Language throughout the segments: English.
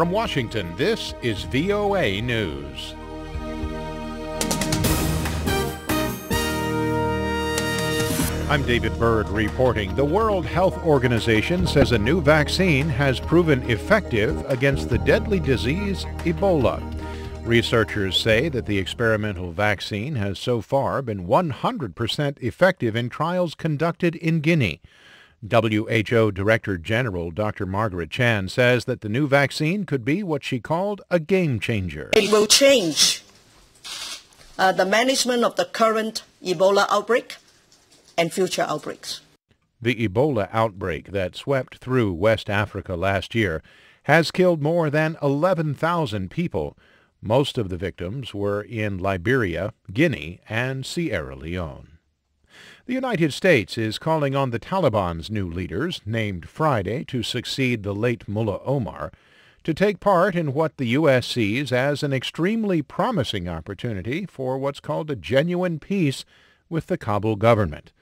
From Washington, this is VOA News. I'm David Bird reporting. The World Health Organization says a new vaccine has proven effective against the deadly disease Ebola. Researchers say that the experimental vaccine has so far been 100% effective in trials conducted in Guinea. WHO Director General Dr. Margaret Chan says that the new vaccine could be what she called a game changer. It will change uh, the management of the current Ebola outbreak and future outbreaks. The Ebola outbreak that swept through West Africa last year has killed more than 11,000 people. Most of the victims were in Liberia, Guinea, and Sierra Leone. The United States is calling on the Taliban's new leaders, named Friday to succeed the late Mullah Omar, to take part in what the U.S. sees as an extremely promising opportunity for what's called a genuine peace with the Kabul government.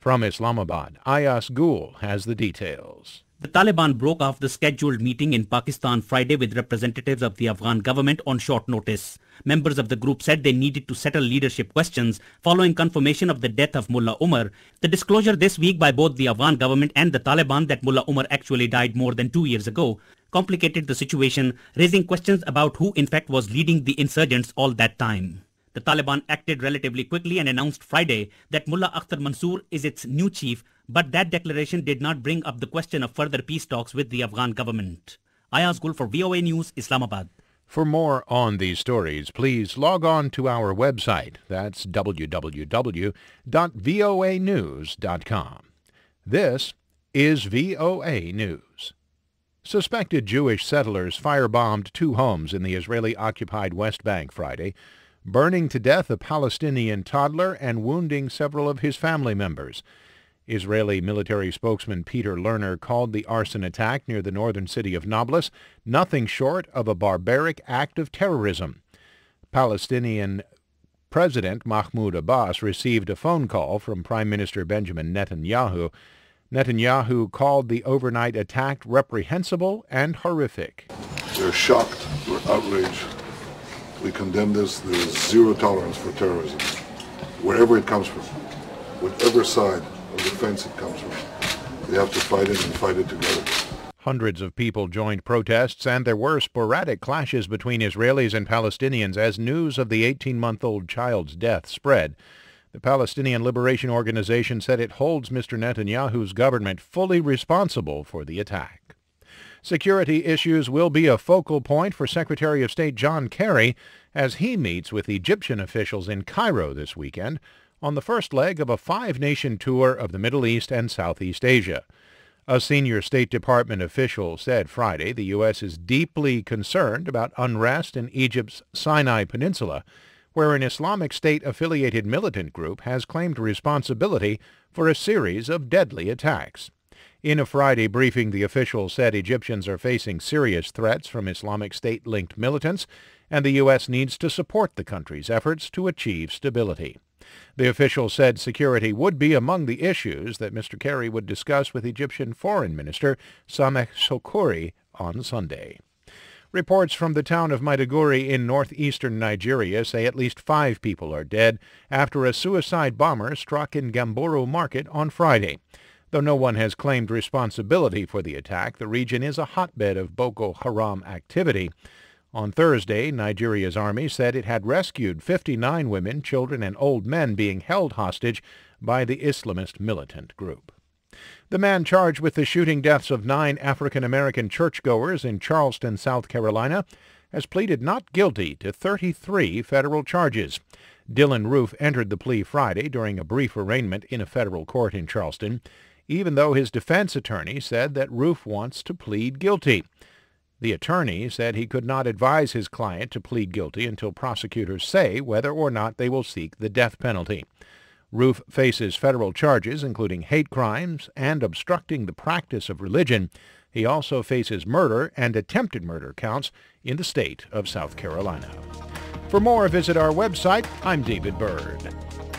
From Islamabad, Ayas Gul has the details. The Taliban broke off the scheduled meeting in Pakistan Friday with representatives of the Afghan government on short notice. Members of the group said they needed to settle leadership questions following confirmation of the death of Mullah Omar. The disclosure this week by both the Afghan government and the Taliban that Mullah Omar actually died more than two years ago complicated the situation, raising questions about who in fact was leading the insurgents all that time. The Taliban acted relatively quickly and announced Friday that Mullah Akhtar Mansour is its new chief but that declaration did not bring up the question of further peace talks with the Afghan government. Ayaz Gul for VOA News, Islamabad. For more on these stories, please log on to our website. That's www.voanews.com. This is VOA News. Suspected Jewish settlers firebombed two homes in the Israeli-occupied West Bank Friday, burning to death a Palestinian toddler and wounding several of his family members. Israeli military spokesman Peter Lerner called the arson attack near the northern city of Nablus nothing short of a barbaric act of terrorism. Palestinian President Mahmoud Abbas received a phone call from Prime Minister Benjamin Netanyahu. Netanyahu called the overnight attack reprehensible and horrific. We're shocked. We're outraged. We condemn this. There is zero tolerance for terrorism, wherever it comes from, whatever side the it comes from. We have to fight it and fight it together. Hundreds of people joined protests and there were sporadic clashes between Israelis and Palestinians as news of the 18-month-old child's death spread. The Palestinian Liberation Organization said it holds Mr. Netanyahu's government fully responsible for the attack. Security issues will be a focal point for Secretary of State John Kerry as he meets with Egyptian officials in Cairo this weekend on the first leg of a five-nation tour of the Middle East and Southeast Asia. A senior State Department official said Friday the U.S. is deeply concerned about unrest in Egypt's Sinai Peninsula, where an Islamic State-affiliated militant group has claimed responsibility for a series of deadly attacks. In a Friday briefing, the official said Egyptians are facing serious threats from Islamic State-linked militants, and the U.S. needs to support the country's efforts to achieve stability. The official said security would be among the issues that Mr. Kerry would discuss with Egyptian Foreign Minister Sameh Sokori on Sunday. Reports from the town of Maiduguri in northeastern Nigeria say at least five people are dead after a suicide bomber struck in Gamboru Market on Friday. Though no one has claimed responsibility for the attack, the region is a hotbed of Boko Haram activity. On Thursday, Nigeria's army said it had rescued 59 women, children, and old men being held hostage by the Islamist militant group. The man charged with the shooting deaths of nine African American churchgoers in Charleston, South Carolina, has pleaded not guilty to 33 federal charges. Dylan Roof entered the plea Friday during a brief arraignment in a federal court in Charleston, even though his defense attorney said that Roof wants to plead guilty. The attorney said he could not advise his client to plead guilty until prosecutors say whether or not they will seek the death penalty. Roof faces federal charges including hate crimes and obstructing the practice of religion. He also faces murder and attempted murder counts in the state of South Carolina. For more, visit our website. I'm David Bird.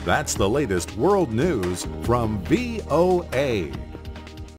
That's the latest world news from VOA.